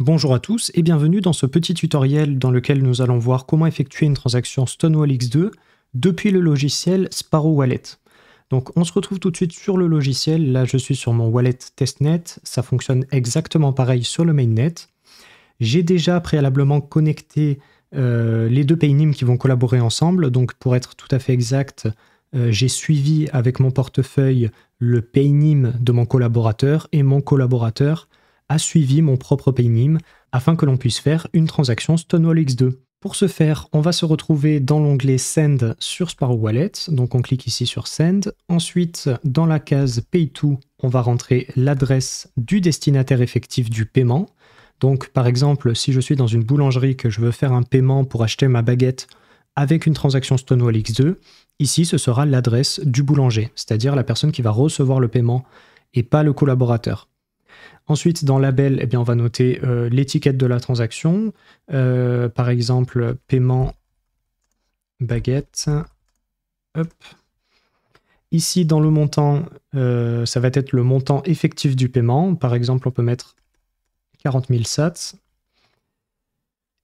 Bonjour à tous et bienvenue dans ce petit tutoriel dans lequel nous allons voir comment effectuer une transaction Stonewall X2 depuis le logiciel Sparrow Wallet. Donc on se retrouve tout de suite sur le logiciel, là je suis sur mon wallet testnet, ça fonctionne exactement pareil sur le mainnet. J'ai déjà préalablement connecté euh, les deux paynims qui vont collaborer ensemble, donc pour être tout à fait exact, euh, j'ai suivi avec mon portefeuille le paynim de mon collaborateur et mon collaborateur a suivi mon propre PayNim afin que l'on puisse faire une transaction Stonewall X2. Pour ce faire, on va se retrouver dans l'onglet Send sur Sparrow Wallet, donc on clique ici sur Send. Ensuite, dans la case Pay to, on va rentrer l'adresse du destinataire effectif du paiement. Donc par exemple, si je suis dans une boulangerie que je veux faire un paiement pour acheter ma baguette avec une transaction Stonewall X2, ici ce sera l'adresse du boulanger, c'est-à-dire la personne qui va recevoir le paiement et pas le collaborateur. Ensuite, dans label, eh bien, on va noter euh, l'étiquette de la transaction, euh, par exemple paiement baguette. Hop. Ici, dans le montant, euh, ça va être le montant effectif du paiement. Par exemple, on peut mettre 40 000 sats.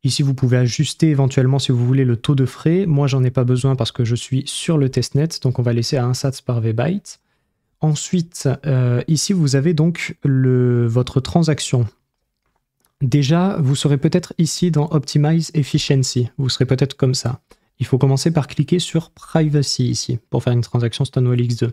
Ici, vous pouvez ajuster éventuellement, si vous voulez, le taux de frais. Moi, j'en ai pas besoin parce que je suis sur le testnet, donc on va laisser à 1 sats par VByte. Ensuite, euh, ici, vous avez donc votre transaction. Déjà, vous serez peut-être ici dans Optimize Efficiency. Vous serez peut-être comme ça. Il faut commencer par cliquer sur Privacy ici pour faire une transaction Stonewall X2.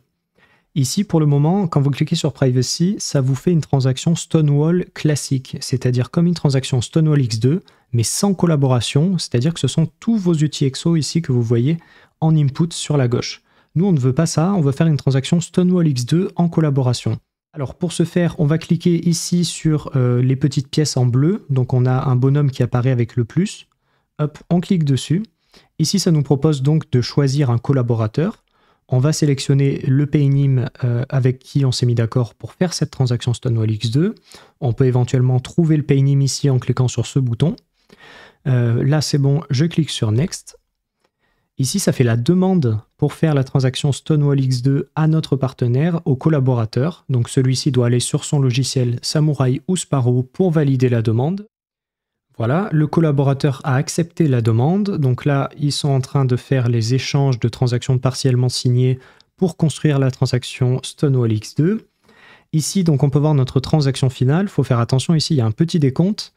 Ici, pour le moment, quand vous cliquez sur Privacy, ça vous fait une transaction Stonewall classique, c'est-à-dire comme une transaction Stonewall X2, mais sans collaboration, c'est-à-dire que ce sont tous vos outils EXO ici que vous voyez en input sur la gauche. Nous, on ne veut pas ça, on veut faire une transaction Stonewall X2 en collaboration. Alors pour ce faire, on va cliquer ici sur euh, les petites pièces en bleu. Donc on a un bonhomme qui apparaît avec le plus. Hop, on clique dessus. Ici, ça nous propose donc de choisir un collaborateur. On va sélectionner le paynim euh, avec qui on s'est mis d'accord pour faire cette transaction Stonewall X2. On peut éventuellement trouver le paynim ici en cliquant sur ce bouton. Euh, là, c'est bon, je clique sur Next. Ici, ça fait la demande pour faire la transaction Stonewall X2 à notre partenaire, au collaborateur. Donc celui-ci doit aller sur son logiciel Samurai ou Sparrow pour valider la demande. Voilà, le collaborateur a accepté la demande. Donc là, ils sont en train de faire les échanges de transactions partiellement signées pour construire la transaction Stonewall X2. Ici, donc, on peut voir notre transaction finale. Il faut faire attention ici, il y a un petit décompte.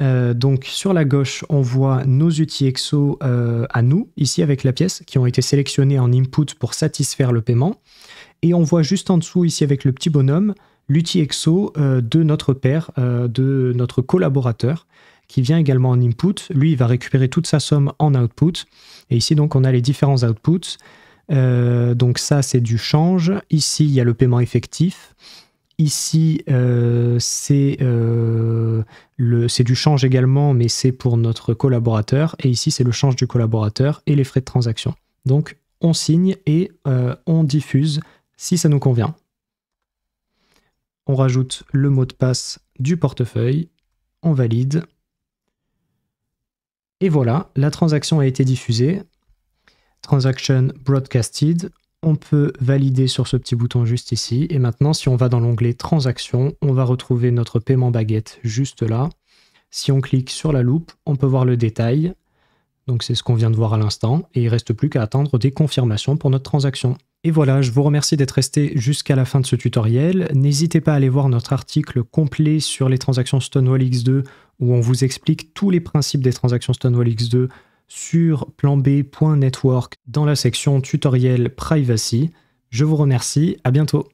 Euh, donc sur la gauche, on voit nos outils EXO euh, à nous, ici avec la pièce, qui ont été sélectionnés en input pour satisfaire le paiement. Et on voit juste en dessous, ici avec le petit bonhomme, l'outil EXO euh, de notre père, de notre collaborateur, qui vient également en input. Lui, il va récupérer toute sa somme en output. Et ici, donc, on a les différents outputs. donc ça, c'est du change. Ici, il y a le paiement effectif. Ici, euh, euh, c'est du change également, mais c'est pour notre collaborateur. Et ici, c'est le change du collaborateur et les frais de transaction. Donc, on signe et euh, on diffuse si ça nous convient. On rajoute le mot de passe du portefeuille, on valide. Et voilà, la transaction a été diffusée. Transaction broadcasted, on peut valider sur ce petit bouton juste ici. Et maintenant, si on va dans l'onglet Transactions, on va retrouver notre paiement baguette juste là. Si on clique sur la loupe, on peut voir le détail. Donc c'est ce qu'on vient de voir à l'instant. Et il ne reste plus qu'à attendre des confirmations pour notre transaction. Et voilà, je vous remercie d'être resté jusqu'à la fin de ce tutoriel. N'hésitez pas à aller voir notre article complet sur les transactions Stonewall X2 où on vous explique tous les principes des transactions Stonewall X2 sur planb.network dans la section tutoriel privacy. Je vous remercie, à bientôt.